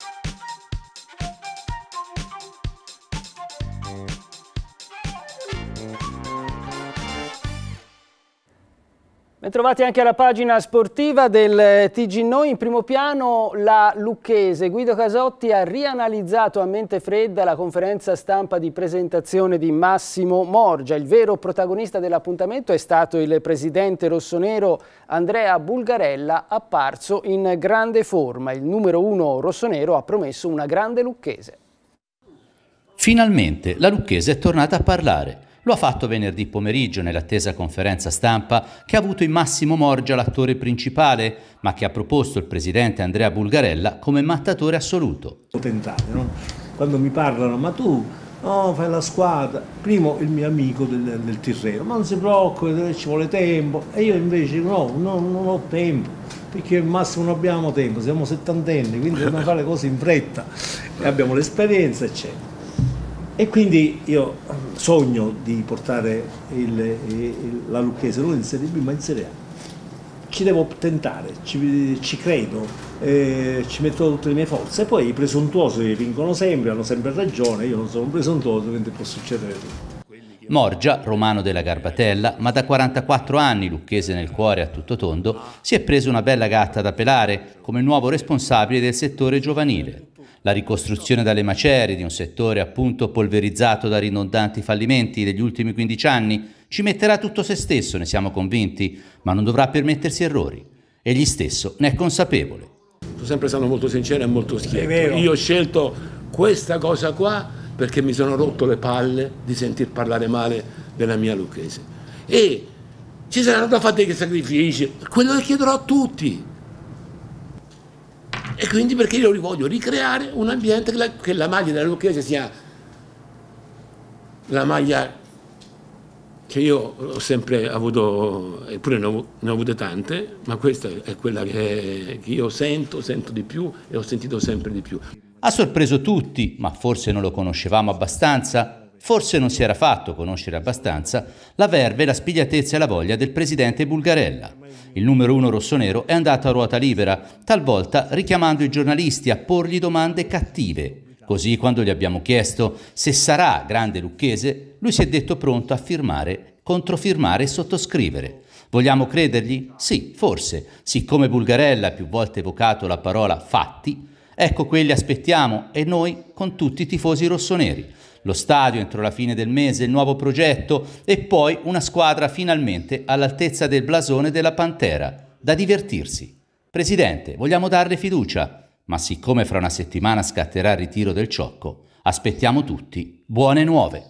Thank you. Bentrovati anche alla pagina sportiva del eh, TG Noi. In primo piano la lucchese. Guido Casotti ha rianalizzato a mente fredda la conferenza stampa di presentazione di Massimo Morgia. Il vero protagonista dell'appuntamento è stato il presidente rossonero Andrea Bulgarella, apparso in grande forma. Il numero uno rossonero ha promesso una grande lucchese. Finalmente la lucchese è tornata a parlare lo ha fatto venerdì pomeriggio nell'attesa conferenza stampa che ha avuto in Massimo Morgia l'attore principale, ma che ha proposto il presidente Andrea Bulgarella come mattatore assoluto. Tentato, no? Quando mi parlano, ma tu no, fai la squadra, primo il mio amico del, del Tirreno, ma non si preoccupi, ci vuole tempo, e io invece no, no non ho tempo, perché al massimo non abbiamo tempo, siamo settantenni, quindi dobbiamo fare le cose in fretta, e abbiamo l'esperienza, eccetera. E quindi io mm, sogno di portare il, il, la Lucchese non in Serie B ma in Serie A. Ci devo tentare, ci, ci credo, eh, ci metto tutte le mie forze. E poi i presuntuosi vincono sempre, hanno sempre ragione, io non sono un presuntuoso, quindi può succedere tutto. Morgia, romano della Garbatella, ma da 44 anni, lucchese nel cuore a tutto tondo, si è preso una bella gatta da pelare come nuovo responsabile del settore giovanile la ricostruzione dalle macerie di un settore appunto polverizzato da ridondanti fallimenti degli ultimi 15 anni ci metterà tutto se stesso, ne siamo convinti, ma non dovrà permettersi errori. Egli stesso ne è consapevole. Tu sempre sono molto sincero e molto schietto. Io ho scelto questa cosa qua perché mi sono rotto le palle di sentir parlare male della mia lucchese. E ci saranno da fare dei sacrifici, quello che chiederò a tutti e quindi perché io voglio ricreare un ambiente che la, che la maglia della Lucchese sia la maglia che io ho sempre avuto, eppure ne ho, ne ho avute tante, ma questa è quella che, che io sento, sento di più e ho sentito sempre di più. Ha sorpreso tutti, ma forse non lo conoscevamo abbastanza, forse non si era fatto conoscere abbastanza la verve, la spigliatezza e la voglia del presidente Bulgarella. Il numero uno rossonero è andato a ruota libera, talvolta richiamando i giornalisti a porgli domande cattive. Così quando gli abbiamo chiesto se sarà grande lucchese, lui si è detto pronto a firmare, controfirmare e sottoscrivere. Vogliamo credergli? Sì, forse. Siccome Bulgarella ha più volte evocato la parola fatti, ecco quelli aspettiamo e noi con tutti i tifosi rossoneri lo stadio entro la fine del mese, il nuovo progetto e poi una squadra finalmente all'altezza del blasone della Pantera, da divertirsi. Presidente, vogliamo darle fiducia, ma siccome fra una settimana scatterà il ritiro del ciocco, aspettiamo tutti buone nuove.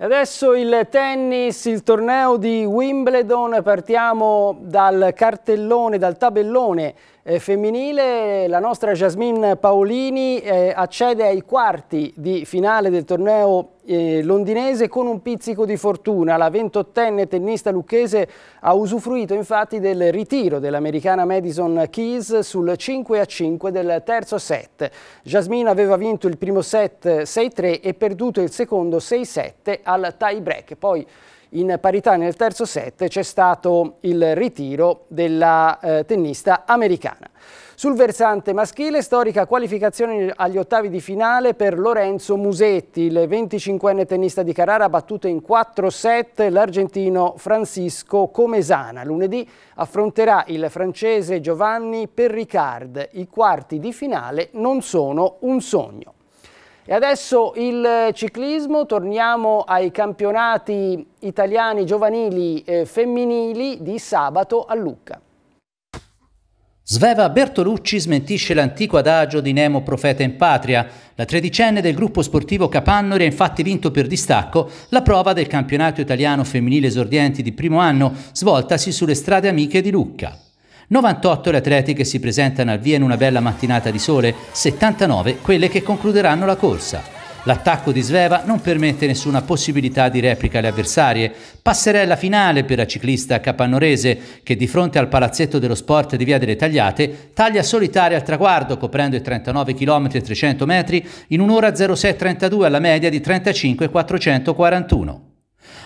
E Adesso il tennis, il torneo di Wimbledon, partiamo dal cartellone, dal tabellone eh, femminile, la nostra Jasmine Paolini eh, accede ai quarti di finale del torneo eh, londinese con un pizzico di fortuna. La 28enne tennista lucchese ha usufruito infatti del ritiro dell'americana Madison Keys sul 5 a 5 del terzo set. Jasmine aveva vinto il primo set 6-3 e perduto il secondo 6-7 al tie break. Poi in parità nel terzo set c'è stato il ritiro della eh, tennista americana. Sul versante maschile, storica qualificazione agli ottavi di finale per Lorenzo Musetti, il 25enne tennista di Carrara, ha battuto in 4 set l'argentino Francisco Comesana. Lunedì affronterà il francese Giovanni Perricard. I quarti di finale non sono un sogno. E adesso il eh, ciclismo, torniamo ai campionati italiani giovanili e eh, femminili di sabato a Lucca. Sveva Bertolucci smentisce l'antico adagio di Nemo profeta in patria. La tredicenne del gruppo sportivo Capannori ha infatti vinto per distacco la prova del campionato italiano femminile esordienti di primo anno, svoltasi sulle strade amiche di Lucca. 98 le atlete che si presentano al via in una bella mattinata di sole, 79 quelle che concluderanno la corsa. L'attacco di Sveva non permette nessuna possibilità di replica alle avversarie. Passerella finale per la ciclista capannorese che di fronte al palazzetto dello sport di Via delle Tagliate taglia solitaria al traguardo coprendo i 39 km e 300 metri in un'ora 06.32 alla media di 35.441.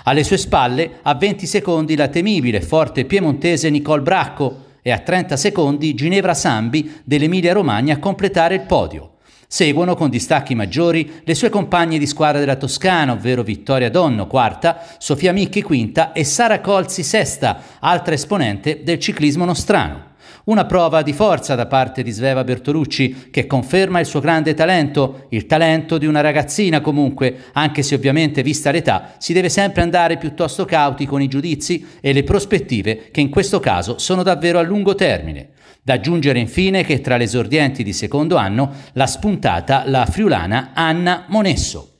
Alle sue spalle a 20 secondi la temibile forte piemontese Nicole Bracco e a 30 secondi Ginevra Sambi dell'Emilia Romagna a completare il podio. Seguono con distacchi maggiori le sue compagne di squadra della Toscana, ovvero Vittoria Donno, quarta, Sofia Micchi, quinta e Sara Colzi, sesta, altra esponente del ciclismo nostrano. Una prova di forza da parte di Sveva Bertolucci che conferma il suo grande talento, il talento di una ragazzina comunque, anche se ovviamente vista l'età si deve sempre andare piuttosto cauti con i giudizi e le prospettive che in questo caso sono davvero a lungo termine. Da aggiungere infine che tra le esordienti di secondo anno l'ha spuntata la friulana Anna Monesso.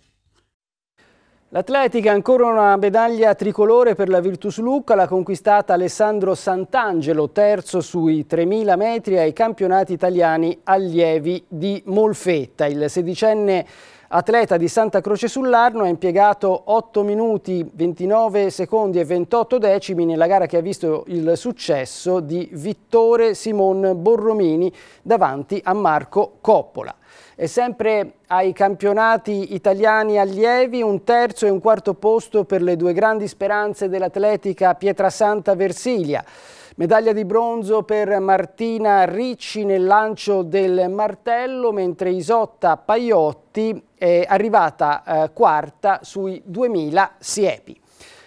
L'atletica ancora una medaglia tricolore per la Virtus Lucca, l'ha conquistata Alessandro Sant'Angelo, terzo sui 3.000 metri ai campionati italiani allievi di Molfetta. Il sedicenne atleta di Santa Croce sull'Arno ha impiegato 8 minuti 29 secondi e 28 decimi nella gara che ha visto il successo di Vittore Simon Borromini davanti a Marco Coppola. E sempre ai campionati italiani allievi un terzo e un quarto posto per le due grandi speranze dell'atletica Pietrasanta Versilia. Medaglia di bronzo per Martina Ricci nel lancio del martello, mentre Isotta Paiotti è arrivata eh, quarta sui 2000 siepi.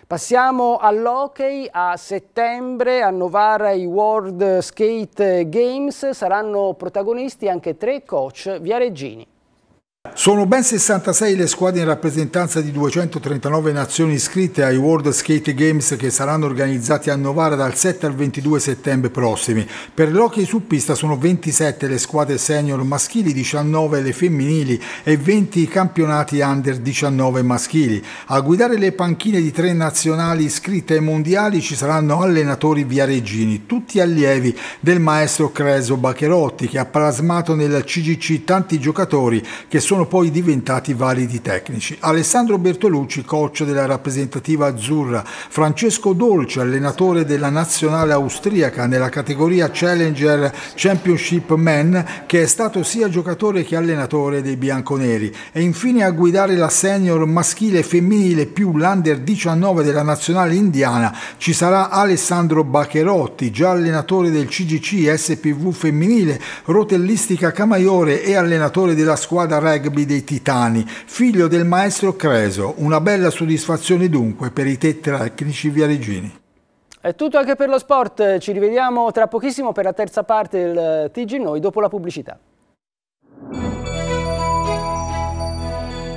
Passiamo all'hockey, a settembre a Novara i World Skate Games saranno protagonisti anche tre coach viareggini. Sono ben 66 le squadre in rappresentanza di 239 nazioni iscritte ai World Skate Games che saranno organizzati a Novara dal 7 al 22 settembre prossimi. Per l'hockey su pista sono 27 le squadre senior maschili, 19 le femminili e 20 i campionati under 19 maschili. A guidare le panchine di tre nazionali iscritte ai mondiali ci saranno allenatori viareggini, tutti allievi del maestro Creso Bacherotti che ha plasmato nel CGC tanti giocatori che sono sono poi diventati validi tecnici. Alessandro Bertolucci, coach della rappresentativa azzurra, Francesco Dolce, allenatore della nazionale austriaca nella categoria Challenger Championship Men, che è stato sia giocatore che allenatore dei bianconeri, e infine a guidare la senior maschile e femminile più l'under 19 della nazionale indiana ci sarà Alessandro Baccherotti, già allenatore del CGC SPV femminile, rotellistica Camaiore e allenatore della squadra reg rugby dei Titani, figlio del maestro Creso. Una bella soddisfazione dunque per i tecnici viareggini. È tutto anche per lo sport, ci rivediamo tra pochissimo per la terza parte del TG Noi dopo la pubblicità.